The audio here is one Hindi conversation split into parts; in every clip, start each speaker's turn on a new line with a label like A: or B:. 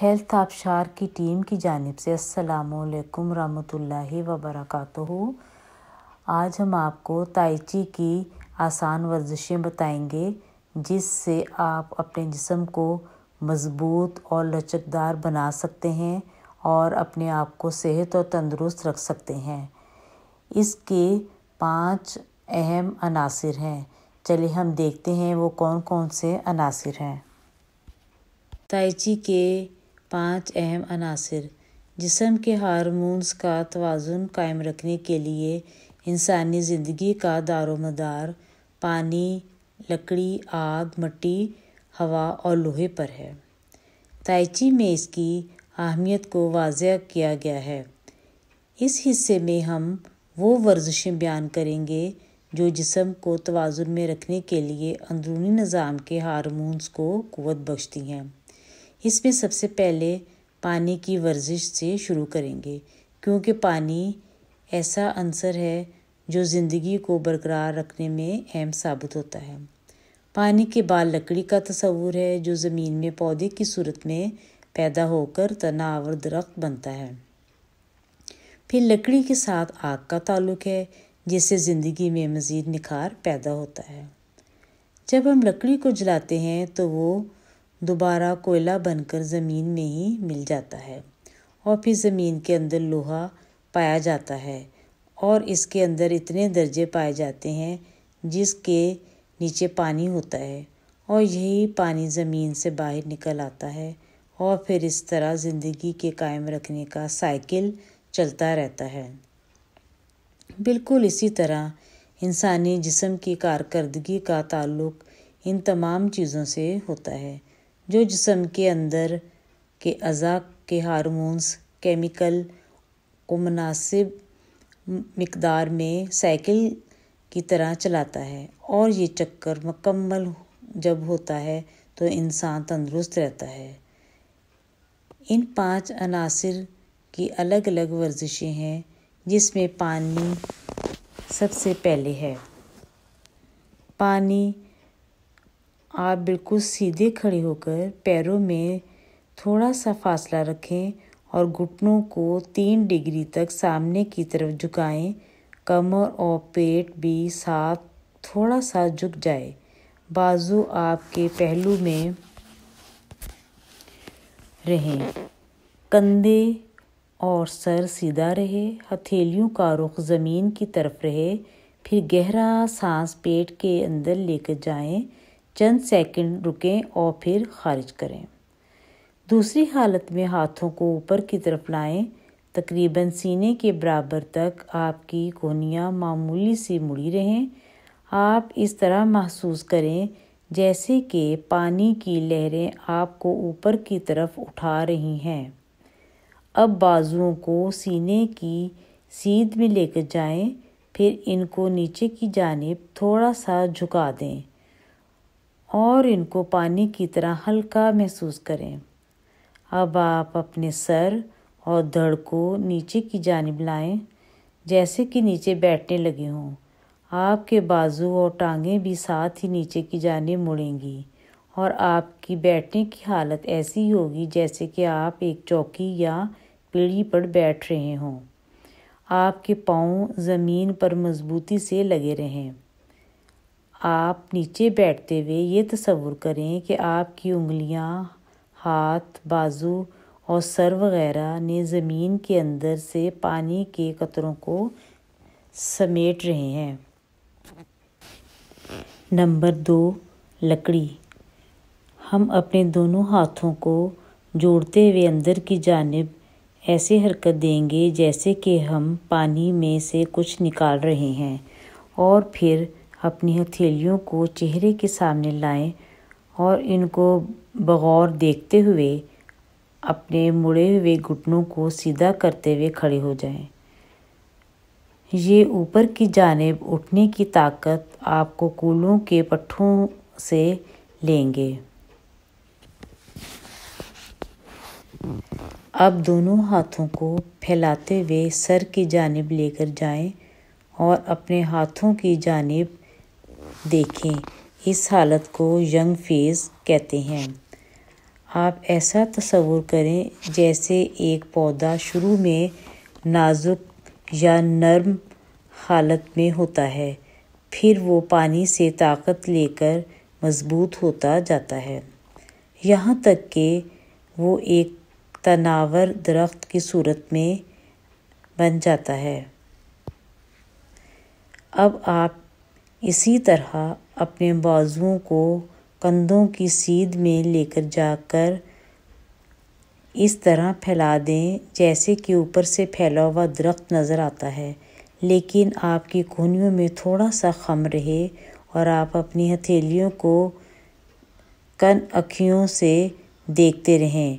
A: हेल्थ आबशार की टीम की जानब से असलकम वरहि वबरक आज हम आपको ताइची की आसान वर्जिशें बताएंगे जिससे आप अपने जिसम को मज़बूत और लचकदार बना सकते हैं और अपने आप को सेहत और तंदुरुस्त रख सकते हैं इसके पांच अहम अनासर हैं चलिए हम देखते हैं वो कौन कौन से अनासर हैं ताइची के पांच अहम अनासर जिसम के हारमोन्स का तोज़ुन कायम रखने के लिए इंसानी ज़िंदगी का दार दारोमदार पानी लकड़ी आग मट्टी हवा और लोहे पर है ताइची में इसकी अहमियत को वाज किया गया है इस हिस्से में हम वो वर्जिशें बयान करेंगे जो जिसम को तोज़ुन में रखने के लिए अंदरूनी निज़ाम के हारमोन्स को क़वत बख्शती हैं इसमें सबसे पहले पानी की वर्जिश से शुरू करेंगे क्योंकि पानी ऐसा अंसर है जो ज़िंदगी को बरकरार रखने में अहम साबित होता है पानी के बाल लकड़ी का तस्वूर है जो ज़मीन में पौधे की सूरत में पैदा होकर तनावर दरख्त बनता है फिर लकड़ी के साथ आग का ताल्लुक है जिससे ज़िंदगी में मज़ीद निखार पैदा होता है जब हम लकड़ी को जलाते हैं तो वो दोबारा कोयला बनकर ज़मीन में ही मिल जाता है और फिर ज़मीन के अंदर लोहा पाया जाता है और इसके अंदर इतने दर्जे पाए जाते हैं जिसके नीचे पानी होता है और यही पानी ज़मीन से बाहर निकल आता है और फिर इस तरह ज़िंदगी के कायम रखने का साइकिल चलता रहता है बिल्कुल इसी तरह इंसानी जिसम की कारकर्दगी का ताल्लुक इन तमाम चीज़ों से होता है जो जिसम के अंदर के अज़ा के हारमोन्स केमिकल को मुनासिब मकदार में साइकिल की तरह चलाता है और ये चक्कर मकम्मल जब होता है तो इंसान तंदुरुस्त रहता है इन पांच अनासर की अलग अलग वर्जिशें हैं जिसमें पानी सबसे पहले है पानी आप बिल्कुल सीधे खड़े होकर पैरों में थोड़ा सा फासला रखें और घुटनों को तीन डिग्री तक सामने की तरफ झुकाएं कमर और पेट भी साथ थोड़ा सा झुक जाए बाजू आपके पहलू में रहें कंधे और सर सीधा रहे हथेलियों का रुख ज़मीन की तरफ रहे फिर गहरा सांस पेट के अंदर लेकर जाएं चंद सेकंड रुकें और फिर खारिज करें दूसरी हालत में हाथों को ऊपर की तरफ लाएं तकरीबन सीने के बराबर तक आपकी कोहनियाँ मामूली सी मुड़ी रहें आप इस तरह महसूस करें जैसे कि पानी की लहरें आपको ऊपर की तरफ उठा रही हैं अब बाजुओं को सीने की सीध में लेकर जाएं, फिर इनको नीचे की जानब थोड़ा सा झुका दें और इनको पानी की तरह हल्का महसूस करें अब आप अपने सर और धड़ को नीचे की जानब लाएं जैसे कि नीचे बैठने लगे हों आपके बाजू और टांगें भी साथ ही नीचे की जानब मुड़ेंगी और आपकी बैठने की हालत ऐसी होगी जैसे कि आप एक चौकी या पीढ़ी पर बैठ रहे हों आपके पाँव ज़मीन पर मज़बूती से लगे रहें आप नीचे बैठते हुए ये तस्वुर करें कि आपकी उंगलियां, हाथ बाजू और सर वगैरह ने ज़मीन के अंदर से पानी के कतरों को समेट रहे हैं नंबर दो लकड़ी हम अपने दोनों हाथों को जोड़ते हुए अंदर की जानब ऐसे हरकत देंगे जैसे कि हम पानी में से कुछ निकाल रहे हैं और फिर अपनी हथेलियों को चेहरे के सामने लाएं और इनको बगौर देखते हुए अपने मुड़े हुए घुटनों को सीधा करते हुए खड़े हो जाएं। ये ऊपर की जानब उठने की ताकत आपको कूलों के पट्ठों से लेंगे अब दोनों हाथों को फैलाते हुए सर की जानब लेकर जाएं और अपने हाथों की जानब देखें इस हालत को यंग फेज़ कहते हैं आप ऐसा तस्वुर करें जैसे एक पौधा शुरू में नाजुक या नरम हालत में होता है फिर वो पानी से ताकत लेकर मज़बूत होता जाता है यहाँ तक कि वो एक तनावर दरख्त की सूरत में बन जाता है अब आप इसी तरह अपने बाजुओं को कंधों की सीध में लेकर जाकर इस तरह फैला दें जैसे कि ऊपर से फैला हुआ दरख्त नज़र आता है लेकिन आपकी कोहनियों में थोड़ा सा खम रहे और आप अपनी हथेलियों को कन अखियों से देखते रहें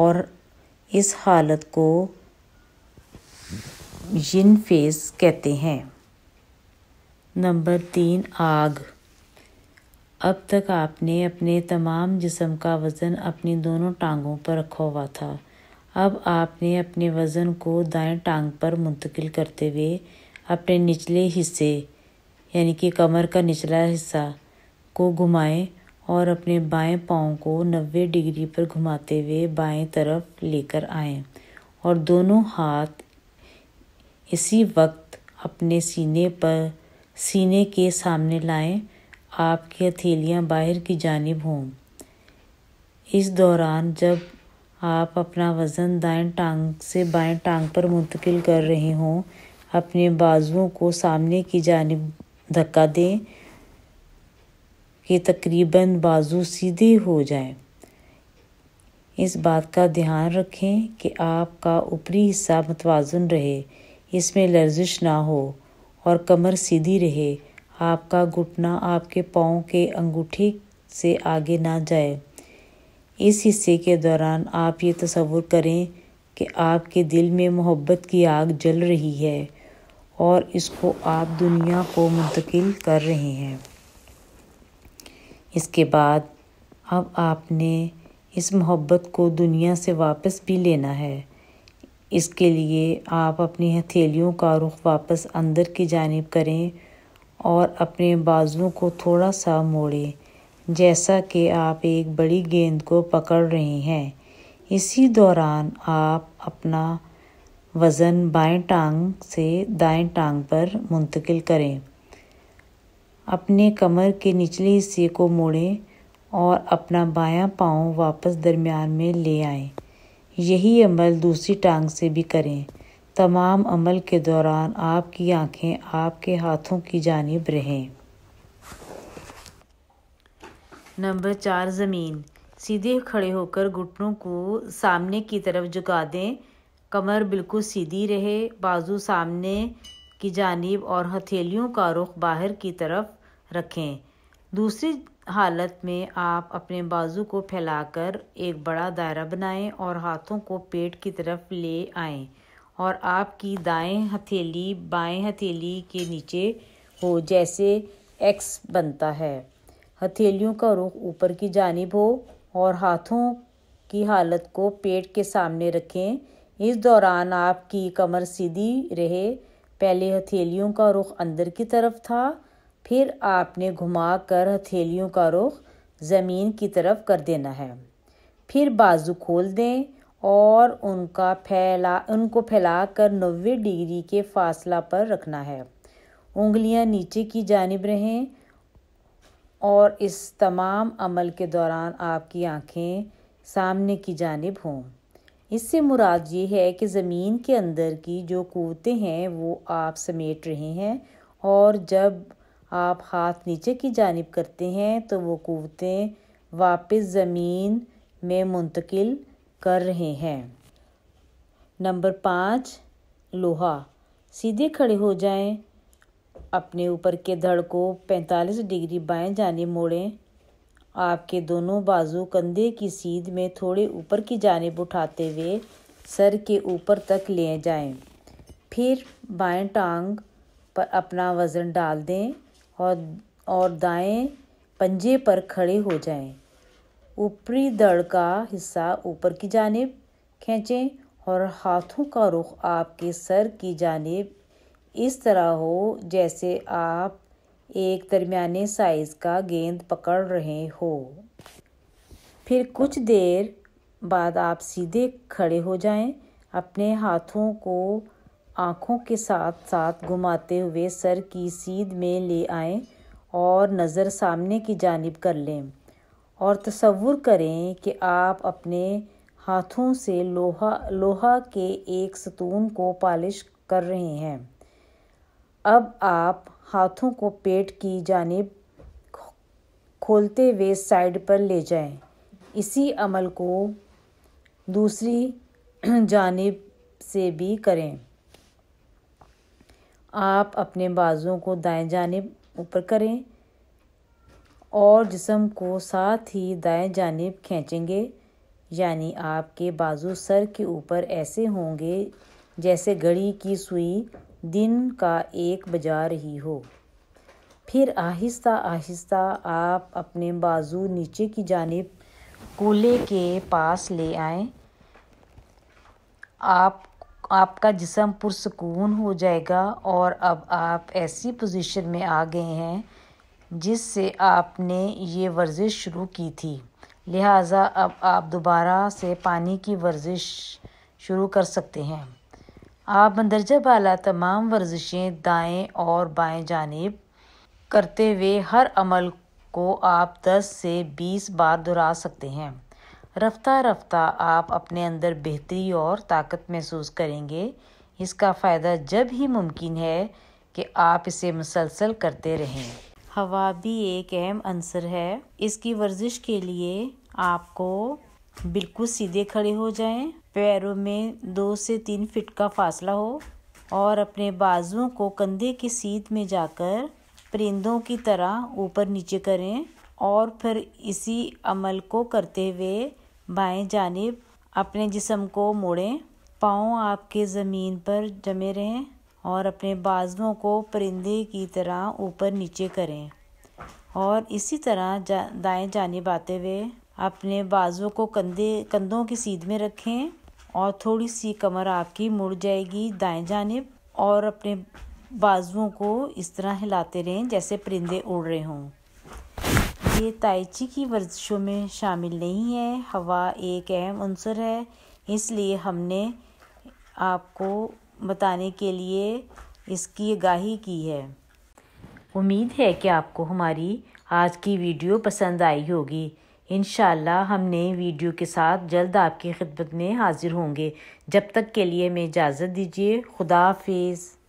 A: और इस हालत को जिन फेस कहते हैं नंबर तीन आग अब तक आपने अपने तमाम जिसम का वज़न अपनी दोनों टांगों पर रखा हुआ था अब आपने अपने वज़न को दाएं टांग पर मुंतकिल करते हुए अपने निचले हिस्से यानी कि कमर का निचला हिस्सा को घुमाएं और अपने बाएं पाँव को 90 डिग्री पर घुमाते हुए बाएं तरफ लेकर आएं और दोनों हाथ इसी वक्त अपने सीने पर सीने के सामने लाएं आपकी हथेलियां बाहर की जानब हों इस दौरान जब आप अपना वज़न दाएं टांग से बाएं टांग पर मुंतकिल कर रहे हों अपने बाजुओं को सामने की जानब धक्का दें कि तकरीबन बाजू सीधे हो जाएं। इस बात का ध्यान रखें कि आपका ऊपरी हिस्सा मतवाजन रहे इसमें लर्जिश ना हो और कमर सीधी रहे आपका घुटना आपके पाँव के अंगूठे से आगे ना जाए इस हिस्से के दौरान आप ये तस्वुर करें कि आपके दिल में मोहब्बत की आग जल रही है और इसको आप दुनिया को मुंतकिल कर रहे हैं इसके बाद अब आपने इस मोहब्बत को दुनिया से वापस भी लेना है इसके लिए आप अपनी हथेलियों का रुख वापस अंदर की जानब करें और अपने बाजुओं को थोड़ा सा मोड़ें जैसा कि आप एक बड़ी गेंद को पकड़ रहे हैं इसी दौरान आप अपना वज़न बाएं टांग से दाएं टांग पर मुंतकिल करें अपने कमर के निचले हिस्से को मोड़ें और अपना बायां पाँव वापस दरमियान में ले आएं। यही अमल दूसरी टांग से भी करें तमाम अमल के दौरान आपकी आंखें आपके हाथों की जानब रहें नंबर चार ज़मीन सीधे खड़े होकर घुटनों को सामने की तरफ झुका दें कमर बिल्कुल सीधी रहे बाजू सामने की जानब और हथेलियों का रुख बाहर की तरफ रखें दूसरी हालत में आप अपने बाजू को फैलाकर एक बड़ा दायरा बनाएं और हाथों को पेट की तरफ ले आएं और आपकी दाएं हथेली बाएं हथेली के नीचे हो जैसे एक्स बनता है हथेलियों का रुख ऊपर की जानब हो और हाथों की हालत को पेट के सामने रखें इस दौरान आपकी कमर सीधी रहे पहले हथेलियों का रुख अंदर की तरफ था फिर आपने घुमाकर हथेलियों का रुख ज़मीन की तरफ कर देना है फिर बाजू खोल दें और उनका फैला उनको फैला कर नबे डिग्री के फासला पर रखना है उंगलियां नीचे की जानब रहें और इस तमाम अमल के दौरान आपकी आंखें सामने की जानब हों इससे मुराद ये है कि ज़मीन के अंदर की जो कुतें हैं वो आप समेट रहे हैं और जब आप हाथ नीचे की जानब करते हैं तो वो कुतें वापस ज़मीन में मुंतकिल कर रहे हैं नंबर पाँच लोहा सीधे खड़े हो जाएं, अपने ऊपर के धड़ को 45 डिग्री बाएं जाने मोड़ें आपके दोनों बाजू कंधे की सीध में थोड़े ऊपर की जानब उठाते हुए सर के ऊपर तक ले जाएं। फिर बाएं टांग पर अपना वज़न डाल दें और और दाएं पंजे पर खड़े हो जाएं। ऊपरी दड़ का हिस्सा ऊपर की जानेब खींचें और हाथों का रुख आपके सर की जानेब इस तरह हो जैसे आप एक दरमियाने साइज़ का गेंद पकड़ रहे हो फिर कुछ देर बाद आप सीधे खड़े हो जाएं, अपने हाथों को आँखों के साथ साथ घुमाते हुए सर की सीध में ले आएं और नज़र सामने की जानब कर लें और तस्वुर करें कि आप अपने हाथों से लोहा लोहा के एक सतून को पॉलिश कर रहे हैं अब आप हाथों को पेट की जानब खोलते हुए साइड पर ले जाएं। इसी अमल को दूसरी जानब से भी करें आप अपने बाजुओं को दाएं जानब ऊपर करें और जिसम को साथ ही दाएं जानब खींचेंगे यानी आपके बाजू सर के ऊपर ऐसे होंगे जैसे घड़ी की सुई दिन का एक बजा रही हो फिर आहिस्ता आहिस्ता आप अपने बाजू नीचे की जानब कूल्हे के पास ले आएं आप आपका जिसम पुरसकून हो जाएगा और अब आप ऐसी पोजीशन में आ गए हैं जिससे आपने ये वर्जिश शुरू की थी लिहाजा अब आप दोबारा से पानी की वर्जिश शुरू कर सकते हैं आप मंदरजा बाला तमाम वर्जिशें दाएं और बाएं जानब करते हुए हर अमल को आप 10 से 20 बार दोहरा सकते हैं रफ्ता रफ्ता आप अपने अंदर बेहतरी और ताकत महसूस करेंगे इसका फ़ायदा जब ही मुमकिन है कि आप इसे मुसलसल करते रहें हवा भी एक अहम अंसर है इसकी वर्जिश के लिए आपको बिल्कुल सीधे खड़े हो जाएं, पैरों में दो से तीन फिट का फासला हो और अपने बाजुओं को कंधे की सीध में जाकर परिंदों की तरह ऊपर नीचे करें और फिर इसी अमल को करते हुए बाएं जानब अपने जिसम को मोड़ें पाँव आपके ज़मीन पर जमे रहें और अपने बाजुओं को परिंदे की तरह ऊपर नीचे करें और इसी तरह जा, दाएँ जानब आते हुए अपने बाजुओं को कंधे कंधों की सीध में रखें और थोड़ी सी कमर आपकी मुड़ जाएगी दाएं जानब और अपने बाजुओं को इस तरह हिलाते रहें जैसे परिंदे उड़ रहे हों ये ताइची की वर्जिशों में शामिल नहीं है हवा एक अहम अनसर है इसलिए हमने आपको बताने के लिए इसकी आगाही की है उम्मीद है कि आपको हमारी आज की वीडियो पसंद आई होगी इन नए वीडियो के साथ जल्द आपकी खिदमत में हाजिर होंगे जब तक के लिए हमें इजाज़त दीजिए खुदा हाफिज़